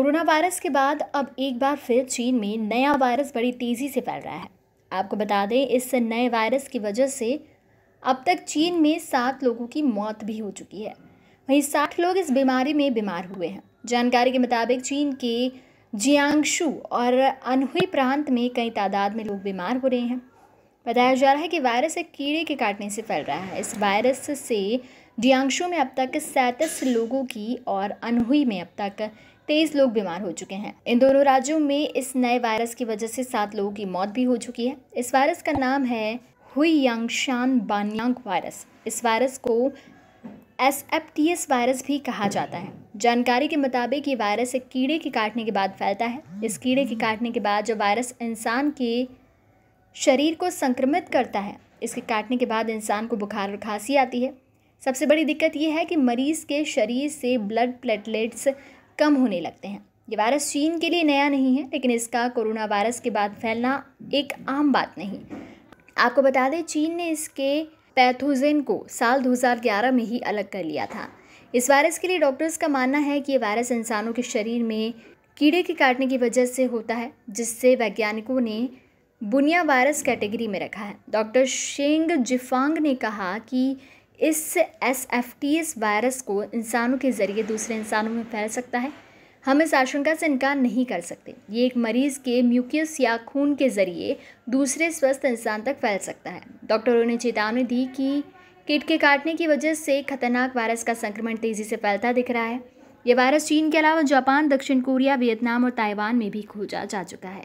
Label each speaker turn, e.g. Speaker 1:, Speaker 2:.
Speaker 1: corona virus के बाद अब एक बार फिर चीन में नया वायरस बड़ी तेज़ी से फैल रहा है आपको बता दें इस नए वायरस की वजह से अब तक चीन में सात लोगों की मौत भी हो चुकी है वहीं साठ लोग इस बीमारी में बीमार हुए हैं जानकारी के मुताबिक चीन के जियांगशु और अनहुई प्रांत में कई तादाद में लोग बीमार हो रहे हैं बताया जा रहा है कि वायरस एक कीड़े के काटने से फैल रहा है इस वायरस से डियांगशु में अब तक सैंतीस लोगों की और अनहुई में अब तक तेईस लोग बीमार हो चुके हैं इन दोनों राज्यों में इस नए वायरस की वजह से सात लोगों की मौत भी हो चुकी है इस वायरस का नाम है हुई यांगशान बान्यांग वायरस इस वायरस को S F T S virus भी कहा जाता है जानकारी के मुताबिक ये वायरस एक कीड़े के काटने के बाद फैलता है इस कीड़े के काटने के बाद जब वायरस इंसान के शरीर को संक्रमित करता है इसके काटने के बाद इंसान को बुखार और खांसी आती है सबसे बड़ी दिक्कत यह है कि मरीज़ के शरीर से ब्लड प्लेटलेट्स कम होने लगते हैं ये वायरस चीन के लिए नया नहीं है लेकिन इसका कोरोना वायरस के बाद फैलना एक आम बात नहीं आपको बता दें चीन ने इसके पैथोजेन को साल 2011 में ही अलग कर लिया था इस वायरस के लिए डॉक्टर्स का मानना है कि ये वायरस इंसानों के शरीर में कीड़े के काटने की वजह से होता है जिससे वैज्ञानिकों ने बुनिया वायरस कैटेगरी में रखा है डॉक्टर शेंग जिफांग ने कहा कि इस S F T S virus को इंसानों के ज़रिए दूसरे इंसानों में फैल सकता है हम इस आशंका से इनकार नहीं कर सकते ये एक मरीज़ के म्यूकियस या खून के ज़रिए दूसरे स्वस्थ इंसान तक फैल सकता है डॉक्टरों ने चेतावनी दी कि किट के काटने की वजह से खतरनाक वायरस का संक्रमण तेज़ी से फैलता दिख रहा है ये वायरस चीन के अलावा जापान दक्षिण कोरिया वियतनाम और ताइवान में भी खोजा जा चुका है